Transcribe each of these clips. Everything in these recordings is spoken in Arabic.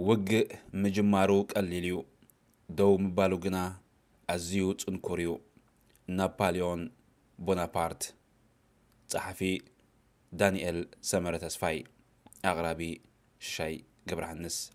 وجه مجمارو قليليو دو مبالو جنا أزيو تنكوريو نابليون بونابارت صحفي دانيال سمرة تسفاي أغربي شاي جبرهنس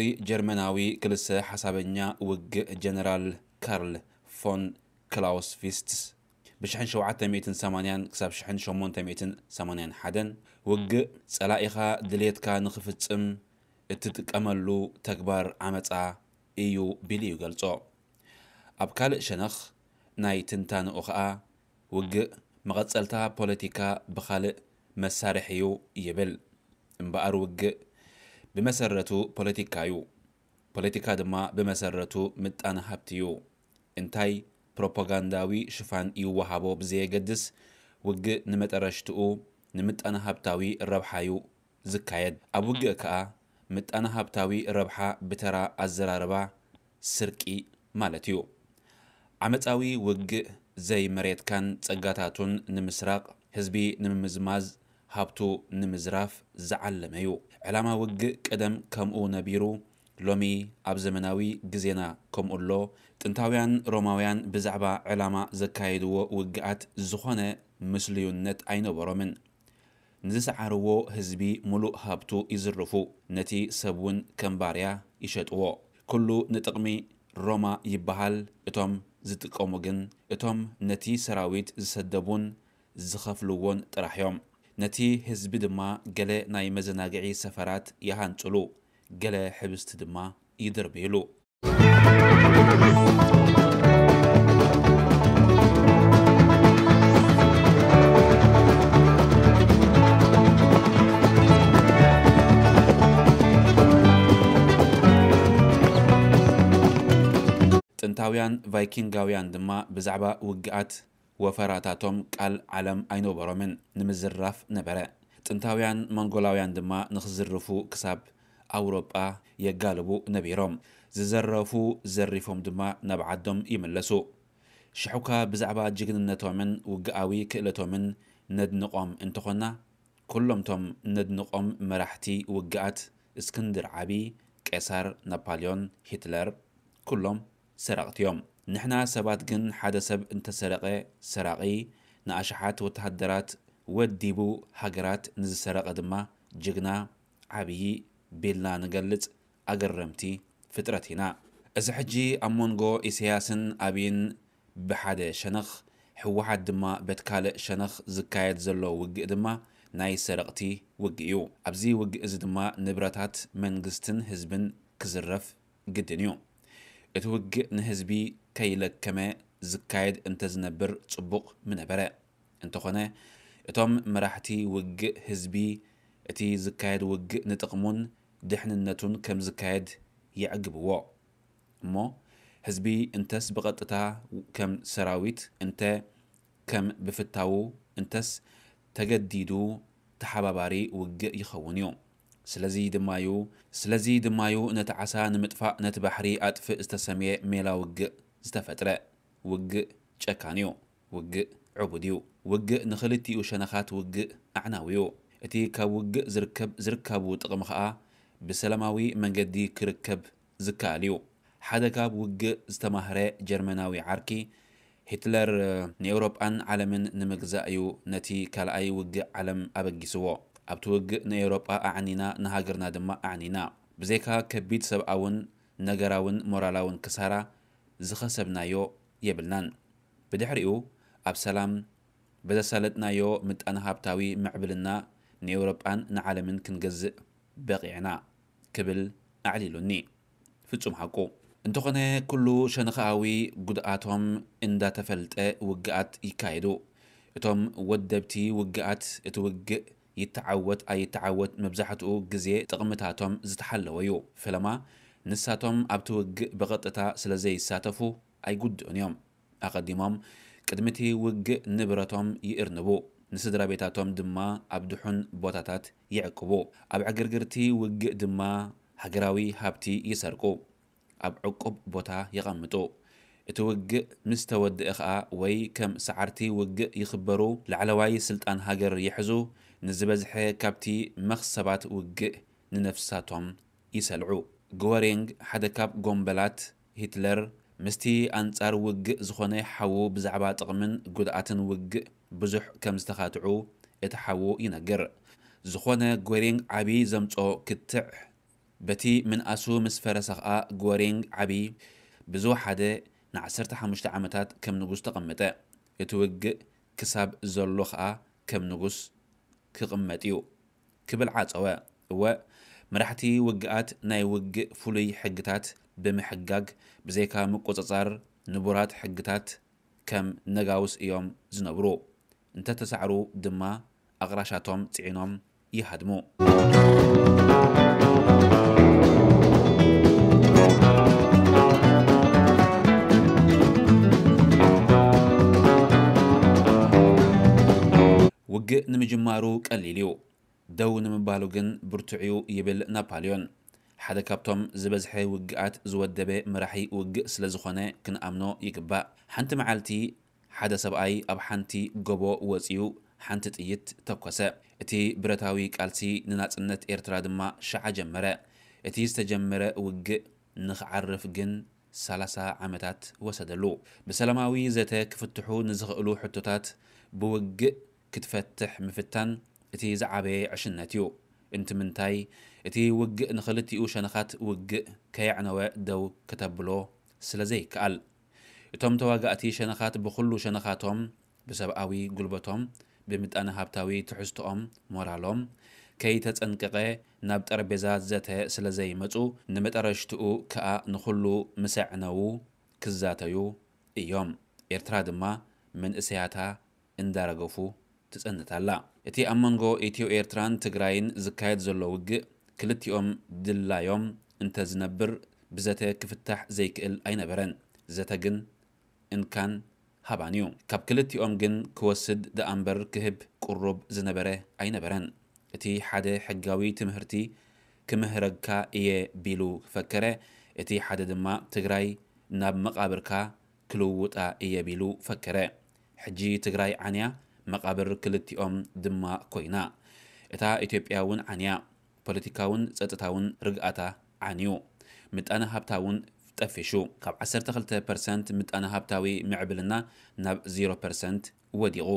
ድምፃዊ ጀርመናዊ ክልተ ሓሳበኛ ውግእ ጀነራል ካርል ፎን ክላውስ ቪስትስ ብ1780 ክሳብ 1881 ውግእ ጸላኢኻ ድሌትካ ንኽፍጽም እትጥቀመሉ ተግባር ዓመፃ እዩ ቢሉ እዩ ገልጾ ኣብ ካልእ ሸነኽ ናይ ትንታንኡ ኸኣ ውግእ መቐጸልታ ፖለቲካ ብኻልእ መሳርሒ እዩ ይብል እምበኣር ውግእ ብመሰረቱ እዩ ፖለቲካ ድማ ብመሰረቱ ምጣነ ሃብቲ እዩ እንታይ ፕሮፓጋንዳዊ ሽፋን ይወሃቦ ብዘየገድስ ውግእ ንመጠረሽትኡ ንምጣነ ሃብታዊ ረብሓዩ ዝካየድ ኣብ ውግእ ከዓ ምጣነ ሃብታዊ ረብሓ ብተራ ኣዘራርባ ስርቂ ማለት እዩ ዓመፃዊ ውግእ ዘይመሬትካን ጸጋታቱን ንምስራቅ ህዝቢ ንምምዝማዝ ሃብቱ ንምዝራፍ ዝዓለመ እዩ ዕላማ ውግእ ቀደም ከምኡ ነቢሩ ሎሚ ኣብ ዘመናዊ ግዜና ከምኡ ጥንታውያን ሮማውያን ብዛዕባ ዕላማ ዘካየድዎ ውግኣት ዝኾነ ምስልዩነት ኣይነበሮምን ንዝሰዓርዎ ህዝቢ ሙሉእ ሃብቱ ይዝርፉ ነቲ ሰብ እውን ከም ባርያ ይሸጥዎ ኩሉ ንጥቕሚ ሮማ ይበሃል እቶም ዝጥቀሙ ግን እቶም ነቲ ሰራዊት ዝሰደቡን ዝኸፍልዎን ጥራሕ እዮም ነቲ ህዝቢ ድማ ገለ ናይ መዘናግዒ ሰፈራት ይሃንፅሉ ገለ ሕብስቲ ድማ ይድርብሉ ጥንታውያን ቫይኪንጋውያን ድማ ብዛዕባ ውግኣት ወፈራታ ቶም ቃል ዓለም ኣይነበሮምን ንምዝራፍ ነበረ ጥንታውያን ሞንጎላውያን ድማ ንኽዝርፉ ክሳብ ኣውሮጳ የጋልቡ ነቢሮም ዝዘረፉ ዘሪፎም ድማ ናብ ዓዶም ይምለሱ ሽሑካ ብዛዕባ ጅግንነቶምን ውግኣዊ ክእለቶምን ነድንቆም እንተኾና ኩሎም ቶም ነድንቆም መራሕቲ ውግኣት እስክንድር ዓቢ ቄሳር ናፓልዮን ሂትለር ኩሎም ሰረቕቲ እዮም نحنا سبات جن حدا سب انت سرقه سرقي ناشحات وتهدرات وديبو هجرات نز سرقة دما جغنا عبي نجلت اجرمتي فترات هنا از حجي امونغو اسياسن ابين بحدا شنخ هو حد ما بتكال شنخ زكايت زلو وق دما ناي سرقتي وقيو ابزي وج از دما نبرتات منغستن هزبن كزرف قدنيو اتوج نهزبي كما زكايد انتزنا بر تصبق من ابرا انت خنا اتم مراحتي وج هزبي اتي زكايد وج نتقمون دحن النتون كم زكايد يعقب وا مو هزبي انتس سبقتتا كم سراويت انت كم بفتاو انتس تجديدو تحباباري وج يخونيو يوم سلازي دمايو سلازي دمايو نتعسى نمتفا نتبحري اطفئ استسمي ميلا وج ዝተፈጥረ ውግእ ጨካንዮ ውግእ ዕቡድ እዩ ውግእ ንኽልቲኡ ሸነኻት ውግእ ኣዕናዊ እዩ እቲ ካብ ውግእ ዝርከብ ዝርከቡ ጥቕሚ ከዓ ብሰላማዊ መንገዲ ክርከብ ዝከኣል እዩ ሓደ ካብ ውግእ ዝተማህረ ጀርመናዊ ዓርኪ ሂትለር ንኤውሮጳን ዓለምን ንምግዛእ እዩ ነቲ ካልኣይ ውግእ ዓለም ኣበጊስዎ ኣብቲ ውግእ ንኤውሮጳ ኣዕኒና ንሃገርና ድማ ኣዕኒና ብዘይካ ከቢድ ሰብኣውን ነገራውን ሞራላውን ክሳራ ዝኸሰብናዮ የብልናን ብድሕሪኡ ኣብ ሰላም በዘሳለጥናዮ ምጣነ ሃብታዊ ምዕብልና ንኤውሮጳን ንዓለምን ክንገዝእ በቂዕና ክብል ኣዕሊሉኒ ፍጹም ሓቁ እንተኾነ ኩሉ ሸነኻዊ ጉድኣቶም እንዳተፈልጠ ውግኣት ይካየዱ እቶም ወደብቲ ውግኣት እቲ ውግእ ይተዓወት ኣይተዓወት መብዛሕትኡ ግዜ ጥቕምታቶም ዝተሓለወ እዩ ፍለማ نساتهم أبتوج بغطتا سلزي ساتفو أي قد انيوم أقدمهم كدمتي وج نبرتهم يئرنبو نسدرا بيتاتهم دما عبدوحن بوتاتات يعقبو أب عقرقرتي وج دما هجراوي هابتي يسرقو أب عقب بوتا يغمتو اتوجئ مستود إخاء وي كم سعرتي وجئ يخبرو لعلواي سلطان هاجر يحزو نزبزح كابتي مخصبات وجئ ننفساتهم يسلعو ጎወሬንግ ሓደ ካብ ጎምበላት ሂትለር ምስቲ ኣንጻር ውግእ ዝኾነ ሓዉ ብዛዕባ ጥቕምን ጉድኣትን ውግእ ብዙሕ ከም ዝተኻትዑ እቲ ሓዉ ይነግር ዝኾነ ጎሪንግ ዓብዪ ዘምጾ ክትዕ በቲ ምንኣሱ ምስ ፈረሰ ኸዓ ጎሪንግ ዓብዪ ብዝወሓደ ን15 ዓመታት ከም ንጉስ ተቐመጠ እቲ ውግእ ክሳብ ዘሎ ኸዓ ከም ንጉስ ክቕመጥ እዩ ክብል ዓፀወ እወ مرحتي وقعات ناي وقع فلي حقتات بمحقق بزيكا مقوزاتار نبورات حقتات كم نقاوس ايوم زنبرو انت تسعرو دما اغراشاتهم تعينهم يهدمو وقع نمجمارو قليليو ደው ንምባሉ ግን ብርቱዕዩ ይብል ናፓልዮን ሓደ ካብቶም ዝበዝሐ ውግኣት ዝወደበ መራሒ ውግእ ስለ ዝኾነ ክንኣምኖ ይግባእ ሓንቲ መዓልቲ ሓደ ሰብኣይ ኣብ ሓንቲ ጎቦ ወፂኡ ሓንቲ ጥይት ተኮሰ እቲ ብረታዊ ቃልሲ ንናጽነት ኤርትራ ድማ ሸዓ ጀመረ እቲ ዝተጀመረ ውግእ ንኽዓርፍ ግን 30 ዓመታት ወሰደሉ ብሰላማዊ ዘተ ክፍትሑ ንዝኽእሉ ሕቶታት ብውግእ ክትፈትሕ ምፍታን እቲ ዝዓበየ ዕሽነት እዩ እንቲ ምንታይ እቲ ውግእ ንኽልቲኡ ሸነኻት ውግእ ከየዕነወ ደው ክተብሎ ስለ ዘይከኣል እቶም ተዋጋእቲ ሸነኻት ብኩሉ ሸነኻቶም ብሰብኣዊ ጉልበቶም ብምጣነ ሃብታዊ ትሕዝቶኦም ሞራሎም ከይተፀንቀቐ ናብ ጠረጴዛ ዘተ ስለ ዘይመፁ ንመጠረሽትኡ ከዓ ንኹሉ ምስዕነዉ ክዛተዩ እዮም ኤርትራ ድማ መንእሰያታ እንዳረገፉ تزنت الله. إتي أمّنغو أتيو إيرتران تجراين زكاية زلوج كلت يوم دل يوم أنت زنبر بزته كفتح زيك ال أين برن جن إن كان هبانيو. كاب كلت يوم جن كوسد دامبر أمبر كهب قرب زنبره أين برن. إتي حدا حجاوي تمهرتي كمهرجك إيه بيلو فكره. إتي حدا دما تجراي ناب مقابرك كلووتا إيه بيلو فكره. حجي تجراي عنيا. መቓብር ክልቲኦም ድማ ኮይና እታ ኢትዮጵያውን ዓንያ ፖለቲካውን ፀጥታውን ርግኣታ ዓንዩ ምጣነ ሃብታውን ጠፊሹ ካብ 12 ፐርሰንት ምጣነ ሃብታዊ ምዕብልና ናብ 0 ፐርሰንት ወዲቑ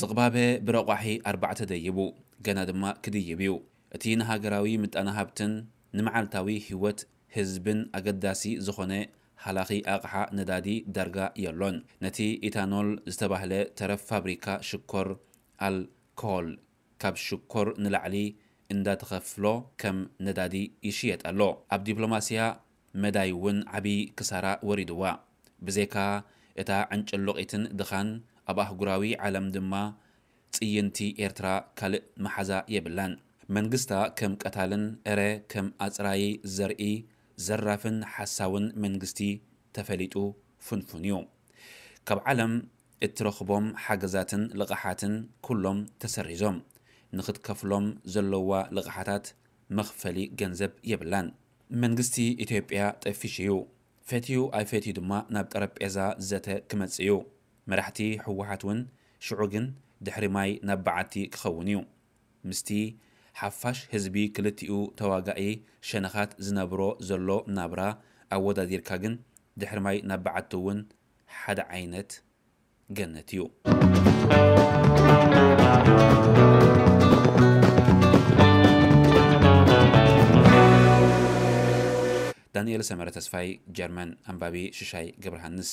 ዝቕባበ ብረቋሒ 4 ደይቡ ገና ድማ ክድይብ እዩ እቲ ንሃገራዊ ምጣነ ሃብትን ንመዓልታዊ ህይወት ህዝብን ኣገዳሲ ዝኾነ ሃላኺ ኣቕሓ ነዳዲ ዳርጋ የሎን ነቲ ኢታኖል ዝተባህለ ተረፍ ፋብሪካ ሽኮር ኣልኮሆል ካብ ሽኮር ንላዕሊ እንዳተኸፍሎ ከም ነዳዲ ይሽየጥ ኣሎ ኣብ ዲፕሎማስያ መዳይ እውን ዓብዪ ክሳራ ወሪድዋ ብዘይካ እታ ዕንጭሎቒትን ድኻን ኣብ ኣህጉራዊ ዓለም ድማ ፅይንቲ ኤርትራ ካልእ መሓዛ የብላን መንግስታ ከም ቀታልን ዕረ ከም ኣፅራዪ ዘርኢ زرافن حساون منغستي تفليتو فنفنيو كاب عالم اترخبوم حاجزاتن لغاحاتن كلهم تسريزوم نخد كفلوم زلوا لغحاتات مخفلي جنزب يبلان منغستي إثيوبيا تفشيو فتيو اي فتي دما ناب ترب ازا زته كمتسيو مرحتي حوحاتون شعوغن دحرماي نبعتي كخونيو مستي ሓፋሽ ህዝቢ ክልቲኡ ተዋጋኢ ሸነኻት ዝነብሮ ዘሎ ናብራ ኣወዳዲርካ ግን ድሕሪ ማይ ናብ በዓቲ እውን ሓደ ዓይነት ገነት እዩ ዳንኤል ሰመረ ተስፋይ ጀርመን ኣንባቢ ሽሻይ ገብርሃንስ